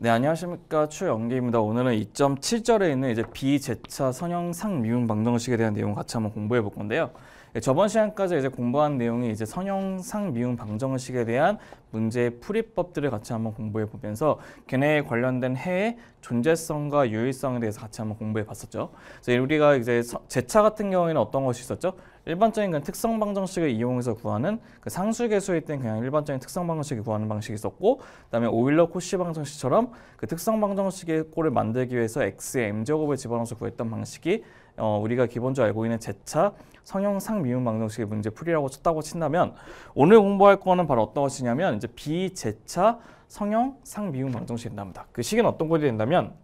네 안녕하십니까 추영기입니다. 오늘은 2.7절에 있는 이제 비제차 선형상 미운 방정식에 대한 내용 같이 한번 공부해 볼 건데요. 네, 저번 시간까지 이제 공부한 내용이 이제 선형상 미운 방정식에 대한 문제 의 풀이법들을 같이 한번 공부해 보면서 걔네에 관련된 해의 존재성과 유일성에 대해서 같이 한번 공부해 봤었죠. 그래서 우리가 이제 제차 같은 경우에는 어떤 것이 있었죠? 일반적인 그냥 특성 방정식을 이용해서 구하는 그 상수계수일 땐 그냥 일반적인 특성 방정식을 구하는 방식이 있었고 그다음에 오일러 코시 방정식처럼 그 특성 방정식의 꼴을 만들기 위해서 x의 m 제곱을 집어넣어서 구했던 방식이 어, 우리가 기본적으로 알고 있는 제차 성형상 미분 방정식의 문제 풀이라고 쳤다고 친다면 오늘 공부할 거는 바로 어떤 것이냐면 이제 비제차 성형상 미분 방정식이 된답니다. 그 식은 어떤 것이 된다면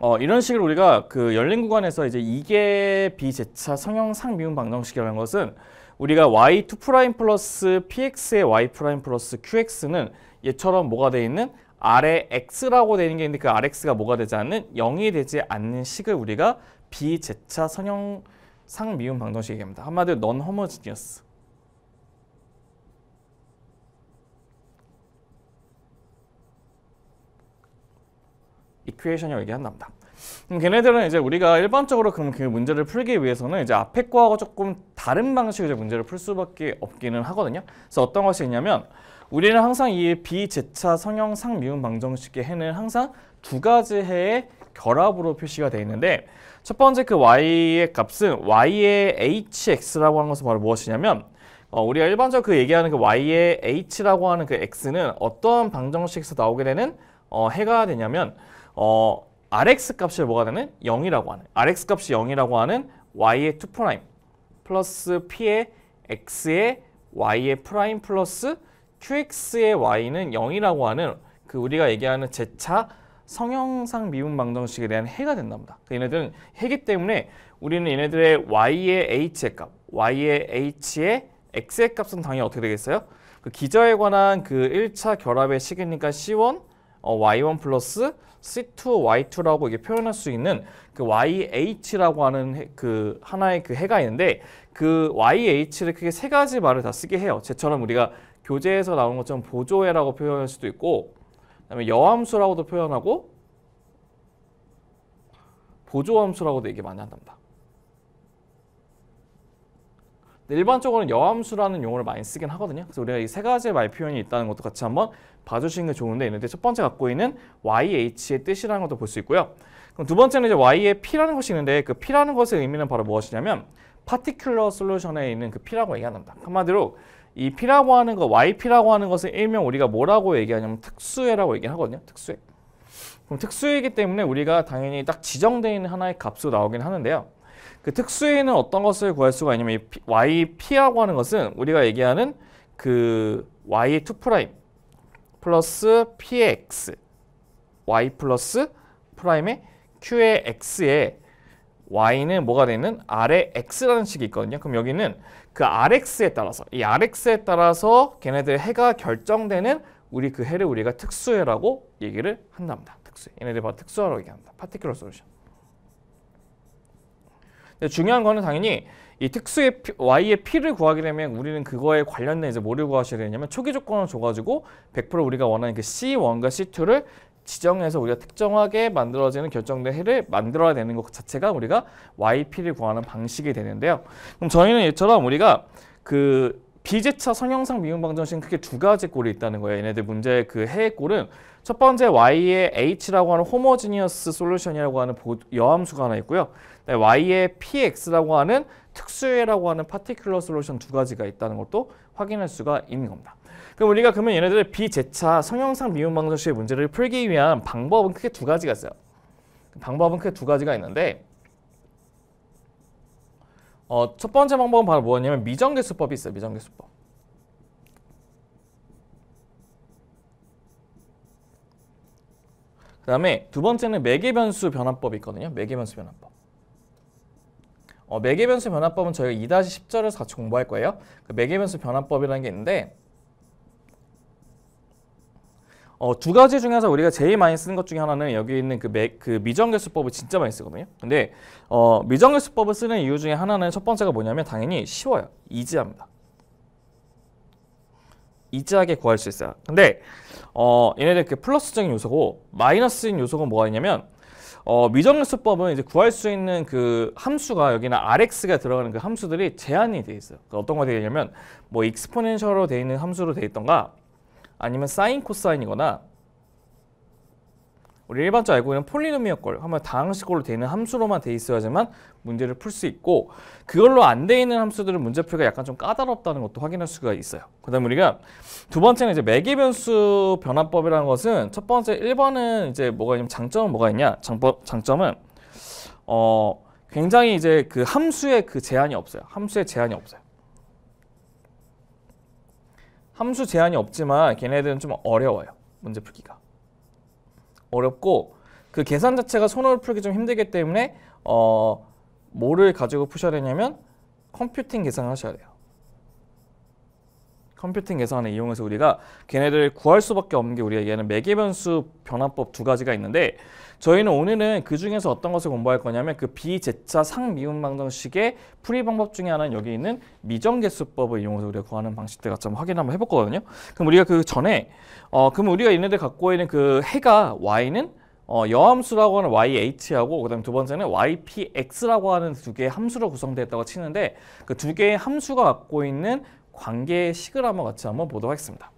어, 이런 식으로 우리가 그 열린 구간에서 이제 이계 비제차 성형상 미분 방정식이라는 것은 우리가 y2 프라임 플러스 px의 y 프라임 플러스 qx는 얘처럼 뭐가 되어 있는 아래 x라고 되는 게 있는데 그 rx가 뭐가 되지 않는 0이 되지 않는 식을 우리가 비제차 성형상 미분 방정식이 됩니다. 한마디로 넌 허머지니어스. 이퀘이션이라고 얘기한답니다. 그럼 걔네들은 이제 우리가 일반적으로 그럼 그 문제를 풀기 위해서는 이제 앞에 거하고 조금 다른 방식으로 문제를 풀 수밖에 없기는 하거든요. 그래서 어떤 것이 있냐면 우리는 항상 이 비제차 성형 상미운 방정식의 해는 항상 두 가지 해의 결합으로 표시가 되어 있는데 첫 번째 그 y의 값은 y의 hx라고 하는 것은 바로 무엇이냐면 어, 우리가 일반적으로 그 얘기하는 그 y의 h라고 하는 그 x는 어떠한 방정식에서 나오게 되는 어, 해가 되냐면 어, rx 값이 뭐가 되는? 0이라고 하는 rx 값이 0이라고 하는 y의 2 프라임 플러스 p의 x의 y의 프라임 플러스 qx의 y는 0이라고 하는 그 우리가 얘기하는 제 차 성형상 미분 방정식에 대한 해가 된답니다. 그 얘네들은 해기 때문에 우리는 얘네들의 y의 h의 값, y의 h의 x의 값은 당연히 어떻게 되겠어요? 그 기저에 관한 그 1차 결합의 식이니까 c1 y1 어, 플러스 C2, Y2라고 이게 표현할 수 있는 그 YH라고 하는 그 하나의 그 해가 있는데 그 YH를 크게 세 가지 말을 다 쓰게 해요. 제처럼 우리가 교재에서 나온 것처럼 보조해라고 표현할 수도 있고 그다음에 여함수라고도 표현하고 보조함수라고도 얘기 많이 한답니다. 일반적으로는 여함수라는 용어를 많이 쓰긴 하거든요. 그래서 우리가 이 세 가지의 말 표현이 있다는 것도 같이 한번 봐주시는 게 좋은데 있는데 첫 번째 갖고 있는 YH의 뜻이라는 것도 볼 수 있고요. 그럼 두 번째는 이제 Y의 P라는 것이 있는데 그 P라는 것의 의미는 바로 무엇이냐면 particular solution에 있는 그 P라고 얘기한다. 한마디로 이 P라고 하는 거, YP라고 하는 것을 일명 우리가 뭐라고 얘기하냐면 특수해라고 얘기하거든요. 특수해. 그럼 특수이기 때문에 우리가 당연히 딱 지정되어 있는 하나의 값으로 나오긴 하는데요. 그 특수에는 어떤 것을 구할 수가 있냐면 이 yp라고 하는 것은 우리가 얘기하는 그 y2 프라임 플러스 px y 플러스 프라임의 q의 x에 y는 뭐가 되는 r의 x라는 식이 있거든요. 그럼 여기는 그 rx에 따라서 이 rx에 따라서 걔네들 의 해가 결정되는 우리 그 해를 우리가 특수해라고 얘기를 한답니다. 특수해. 얘네들 바로 특수하라고 얘기합니다. 파티큘러 솔루션. 중요한 거는 당연히 이 특수의 P, y의 p를 구하게 되면 우리는 그거에 관련된 이제 뭐를 구하셔야 되냐면 초기 조건을 줘가지고 100% 우리가 원하는 그 c1과 c2를 지정해서 우리가 특정하게 만들어지는 결정된 해를 만들어야 되는 것 자체가 우리가 y p를 구하는 방식이 되는데요. 그럼 저희는 이처럼 우리가 그 비제차 성형상 미분 방정식은 크게 두 가지 꼴이 있다는 거예요. 얘네들 문제 의그 해의 꼴은 첫 번째 y의 h라고 하는 호모지니어스 솔루션이라고 하는 여함수가 하나 있고요. y의 px라고 하는 특수해라고 하는 파티큘러 솔루션 두 가지가 있다는 것도 확인할 수가 있는 겁니다. 그럼 우리가 그러면 얘네들의 비제차 성형상 미분 방정식의 문제를 풀기 위한 방법은 크게 두 가지가 있어요. 방법은 크게 두 가지가 있는데 어, 첫 번째 방법은 바로 뭐냐면 미정계수법이 있어요. 미정계수법. 그 다음에 두 번째는 매개변수 변화법이 있거든요. 매개변수 변화법. 어, 매개변수 변화법은 저희가 2-10절에서 같이 공부할 거예요. 그 매개변수 변화법이라는 게 있는데 어, 두 가지 중에서 우리가 제일 많이 쓰는 것 중에 하나는 여기 있는 그, 그 미정계수법을 진짜 많이 쓰거든요. 근데 어, 미정계수법을 쓰는 이유 중에 하나는 첫 번째가 뭐냐면 당연히 쉬워요. 이지합니다. 이지하게 구할 수 있어요. 근데 어, 얘네들 그 플러스적인 요소고 마이너스인 요소가 뭐가 있냐면 어, 미정 수법은 이제 구할 수 있는 그 함수가 여기는 rx가 들어가는 그 함수들이 제한이 돼 있어요. 그 어떤 거 되어 냐면뭐 익스포넨셜로 돼 있는 함수로 돼 있던가 아니면 사인 코사인이거나 우리 일반적으로 알고 있는 폴리노미어꼴, 하면 다항식으로되는 함수로만 돼 있어야지만 문제를 풀 수 있고 그걸로 안 돼 있는 함수들은 문제풀이가 약간 좀 까다롭다는 것도 확인할 수가 있어요. 그 다음에 우리가 두 번째는 이제 매개변수 변화법이라는 것은 첫 번째 1번은 이제 뭐가 있냐면 장점은 뭐가 있냐? 장법, 장점은 어 굉장히 이제 그 함수의 그 제한이 없어요. 함수의 제한이 없어요. 함수 제한이 없지만 걔네들은 좀 어려워요. 문제 풀기가. 어렵고 그 계산 자체가 손으로 풀기 좀 힘들기 때문에 어 뭐를 가지고 푸셔야 되냐면 컴퓨팅 계산을 하셔야 돼요. 컴퓨팅 계산을 이용해서 우리가 걔네들을 구할 수밖에 없는 게 우리에게는 매개변수 변환법 두 가지가 있는데 저희는 오늘은 그 중에서 어떤 것을 공부할 거냐면 그 비제차 상미분 방정식의 풀이 방법 중에 하나는 여기 있는 미정계수법을 이용해서 우리가 구하는 방식들 같이 한번 확인 한번 해볼 거거든요. 그럼 우리가 그 전에 어 그럼 우리가 얘네들 갖고 있는 그 해가 y는 어, 여함수라고 하는 YH하고 그다음 두 번째는 YPX라고 하는 두 개의 함수로 구성되어 있다고 치는데 그 두 개의 함수가 갖고 있는 관계의 시그라마 같이 한번 보도록 하겠습니다.